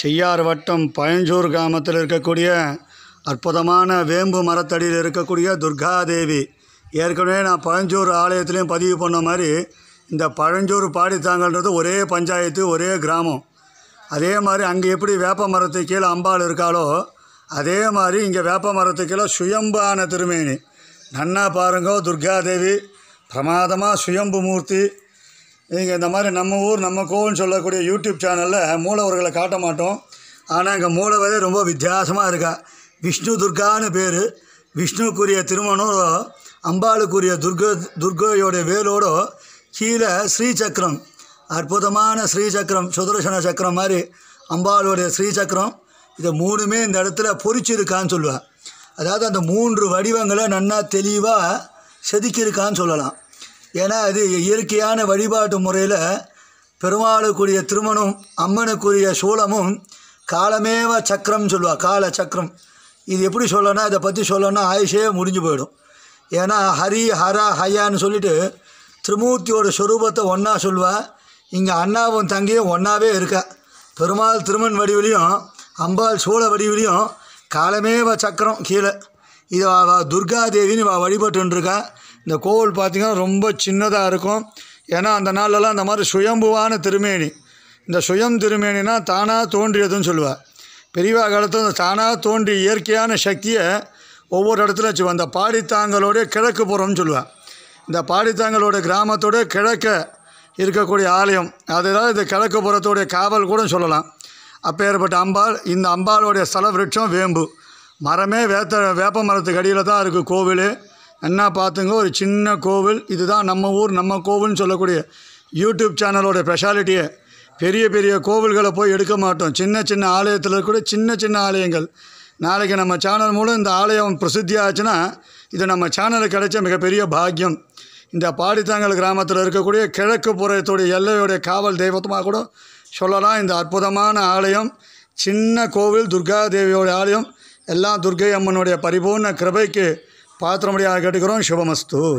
செய்யார் வட்டம் பயஞ்சூர் கிராமத்தில் இருக்கக்கூடிய அற்புதமான வேம்பு மரத்தடியில் இருக்கக்கூடிய துர்காதேவி ஏற்கனவே நான் பழஞ்சூர் ஆலயத்துலேயும் பதிவு பண்ண மாதிரி இந்த பழஞ்சூர் பாடித்தாங்கன்றது ஒரே பஞ்சாயத்து ஒரே கிராமம் அதே மாதிரி அங்கே எப்படி வேப்ப மரத்து கீழே அம்பாள் இருக்காளோ அதே மாதிரி இங்கே வேப்ப மரத்து கீழே சுயம்பான திருமேனி நன்னா பாருங்கோ துர்காதேவி பிரமாதமாக சுயம்பு மூர்த்தி நீங்கள் இந்த மாதிரி நம்ம ஊர் நம்ம கோவில் சொல்லக்கூடிய யூடியூப் சேனலில் மூலவர்களை காட்ட மாட்டோம் ஆனால் இங்கே மூலவரே ரொம்ப வித்தியாசமாக இருக்கா விஷ்ணு துர்கான்னு பேர் விஷ்ணுக்குரிய திருமணம் அம்பாளுக்குரிய துர்க துர்கையோடைய வேலோடோ கீழே ஸ்ரீசக்கரம் அற்புதமான ஸ்ரீசக்கரம் சுதர்சன சக்கரம் மாதிரி அம்பாளுடைய ஸ்ரீசக்கரம் இதை மூணுமே இந்த இடத்துல பொறிச்சிருக்கான்னு சொல்லுவேன் அதாவது அந்த மூன்று வடிவங்களை நன்னா தெளிவாக செதுக்கியிருக்கான்னு சொல்லலாம் ஏன்னா அது இயற்கையான வழிபாட்டு முறையில் பெருமாளுக்குரிய திருமணம் அம்மனுக்குரிய சூளமும் காலமேவ சக்கரம் சொல்லுவாள் கால சக்கரம் இது எப்படி சொல்லணும்னா இதை பற்றி சொல்லணும்னா ஆயுஷே முடிஞ்சு போயிடும் ஏன்னா ஹரி ஹர ஹயான்னு சொல்லிவிட்டு திருமூர்த்தியோட ஸ்வரூபத்தை ஒன்றா சொல்லுவாள் இங்கே அண்ணாவும் தங்கியும் ஒன்றாவே இருக்கா பெருமாள் திருமண் வடிவிலையும் அம்பாள் சோழ வடிவிலையும் காலமேவ சக்கரம் கீழே இது அவள் துர்காதேவின்னு இவள் வழிபட்டுருக்கா இந்த கோவில் பார்த்திங்கன்னா ரொம்ப சின்னதாக இருக்கும் ஏன்னா அந்த நாளெல்லாம் அந்த மாதிரி சுயம்புவான திருமேனி இந்த சுயம் திருமேனினா தானாக தோன்றியதுன்னு சொல்லுவாள் பெரியவா காலத்தில் அந்த தானாக தோன்றி இயற்கையான சக்தியை ஒவ்வொரு இடத்துல வச்சுவாள் அந்த பாடித்தாங்களோடைய கிழக்கு புறம்னு சொல்லுவாள் இந்த பாடித்தாங்களோட கிராமத்தோட கிழக்க இருக்கக்கூடிய ஆலயம் அதுதான் இந்த கிழக்கு புறத்தோடைய காவல் கூட சொல்லலாம் அப்பேற்பட்ட அம்பாள் இந்த அம்பாளுடைய ஸ்தல விருட்சம் வேம்பு மரமே வேத்த வேப்ப மரத்துக்கு அடியில் தான் இருக்குது கோவில் என்ன பார்த்துங்க ஒரு சின்ன கோவில் இதுதான் நம்ம ஊர் நம்ம கோவில்னு சொல்லக்கூடிய யூடியூப் சேனலோட ஸ்பெஷாலிட்டியே பெரிய பெரிய கோவில்களை போய் எடுக்க மாட்டோம் சின்ன சின்ன ஆலயத்தில் இருக்கக்கூடிய சின்ன சின்ன ஆலயங்கள் நாளைக்கு நம்ம சேனல் மூலம் இந்த ஆலயம் பிரசித்தியாச்சுன்னா இது நம்ம சேனலுக்கு கிடைச்ச மிகப்பெரிய பாக்கியம் இந்த பாடித்தாங்கல் கிராமத்தில் இருக்கக்கூடிய கிழக்கு புறத்துடைய எல்லையுடைய காவல் தெய்வத்தமாக கூட சொல்லலாம் இந்த அற்புதமான ஆலயம் சின்ன கோவில் துர்கா தேவியோடைய ஆலயம் எல்லாம் துர்கை அம்மனுடைய பரிபூர்ண கிருபைக்கு பாத்திரமுடியாக கேட்டுக்கிறோம் சிவமஸ்து